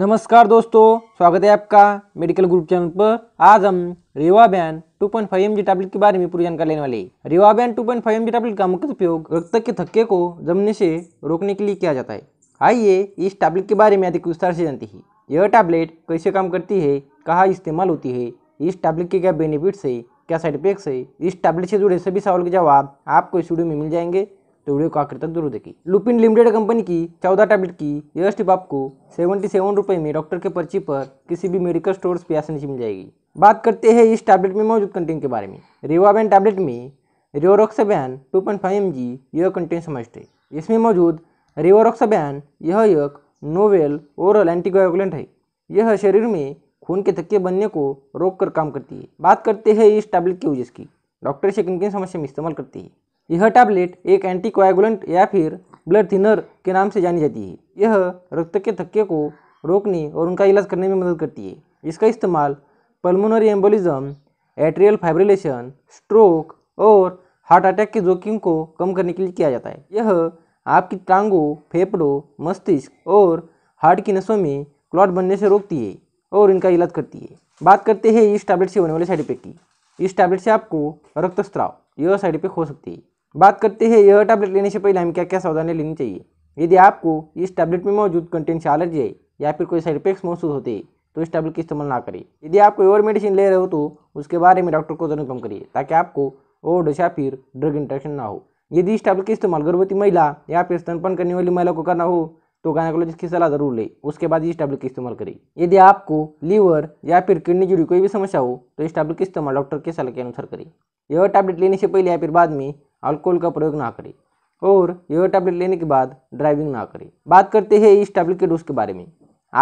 नमस्कार दोस्तों स्वागत है आपका मेडिकल ग्रुप चैनल पर आज हम Rivaban two point five M G tablet के बारे में पूरी जानकारी लेने वाले Rivaban two point five M G tablet का मुख्य उपयोग रक्त के थक्के को जमने से रोकने के लिए किया जाता है आइए इस टैबलेट के बारे में अधिक विस्तार से जानते हैं यह टैबलेट कैसे काम करती है कहाँ इस्तेमाल होती है इस टैबलेट के क्या बेनिफिट्स है क्या साइड इफेक्ट्स है इस टैबलेट से जुड़े सभी सवाल के जवाब आपको इस वीडियो में मिल जाएंगे तो वीडियो को आखिर तक जरूर देखिए लुपिन लिमिटेड कंपनी की चौदह टैबलेट की यह टिप आपको सेवेंटी सेवन रुपए में डॉक्टर के पर्ची पर किसी भी मेडिकल स्टोर्स पे आसानी से मिल जाएगी बात करते हैं इस टैबलेट में मौजूद कंटेंट के बारे में रिवाबैन टैबलेट में rivaroxaban two point five M G यह कंटेंट समझ है इसमें मौजूद रिवोरोक्सबैन यह एक नोवेल ओरल एंटीकोगुलेंट है यह शरीर में खून के थक्के बनने को रोक कर काम करती है बात करते हैं इस टैबलेट के यूजेस की डॉक्टर से किन किन समस्या में इस्तेमाल करती है यह टैबलेट एक एंटीकोएगुलेंट या फिर ब्लड थिनर के नाम से जानी जाती है यह रक्त के थक्के को रोकने और उनका इलाज करने में मदद करती है इसका इस्तेमाल pulmonary embolism atrial fibrillation stroke और हार्ट अटैक के जोखिम को कम करने के लिए किया जाता है यह आपकी टांगों फेफड़ों मस्तिष्क और हार्ट की नसों में क्लॉट बनने से रोकती है और इनका इलाज करती है बात करते हैं इस टैबलेट से होने वाले साइड इफेक्ट की इस टैबलेट से आपको रक्तस्राव यह साइड इफेक्ट हो सकती है बात करते हैं यह टैबलेट लेने से पहले हम क्या क्या सावधानी लेनी चाहिए यदि आपको इस टैबलेट में मौजूद कंटेंट से एलर्जी है या फिर कोई साइड इफेक्ट्स महसूस होते हैं तो इस टैबलेट का इस्तेमाल ना करें यदि आप कोई और मेडिसिन ले रहे हो तो उसके बारे में डॉक्टर को जरूर कम करिए ताकि आपको ओड या फिर ड्रग इंट्रैक्शन ना हो यदि इस टैबलेट का इस्तेमाल गर्भवती महिला या फिर स्तनपान करने वाली महिला को करना हो तो गायनाकोलॉजिस्ट की सलाह जरूर ले उसके बाद इस टैबलेट का इस्तेमाल करें यदि आपको लीवर या फिर किडनी जुड़ी कोई भी समस्या हो तो इस टैबलेट का इस्तेमाल डॉक्टर के सलाह के अनुसार करें यह टैबलेट लेने से पहले या फिर बाद में अल्कोहल का प्रयोग ना करें और यह टैबलेट लेने के बाद ड्राइविंग ना करें बात करते हैं इस टैबलेट के डोज के बारे में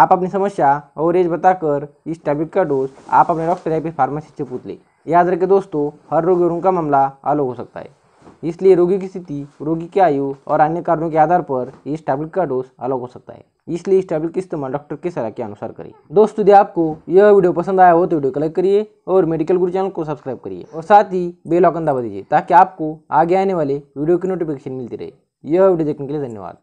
आप अपनी समस्या और एज बताकर इस टैबलेट का डोज आप अपने डॉक्टर या फिर फार्मेसी से पूछ लें याद रखें दोस्तों हर रोग और उनका मामला अलग हो सकता है इसलिए रोगी की स्थिति रोगी की आयु और अन्य कारणों के आधार पर इस टैबलेट का डोज अलग हो सकता है इसलिए इस टैबलेट का इस्तेमाल डॉक्टर की सलाह के अनुसार करें दोस्तों यदि आपको यह वीडियो पसंद आया हो तो वीडियो को लाइक करिए और मेडिकल गुरु चैनल को सब्सक्राइब करिए और साथ ही बेल आइकन दबा दीजिए ताकि आपको आगे आने वाले वीडियो की नोटिफिकेशन मिलती रहे यह वीडियो देखने के लिए धन्यवाद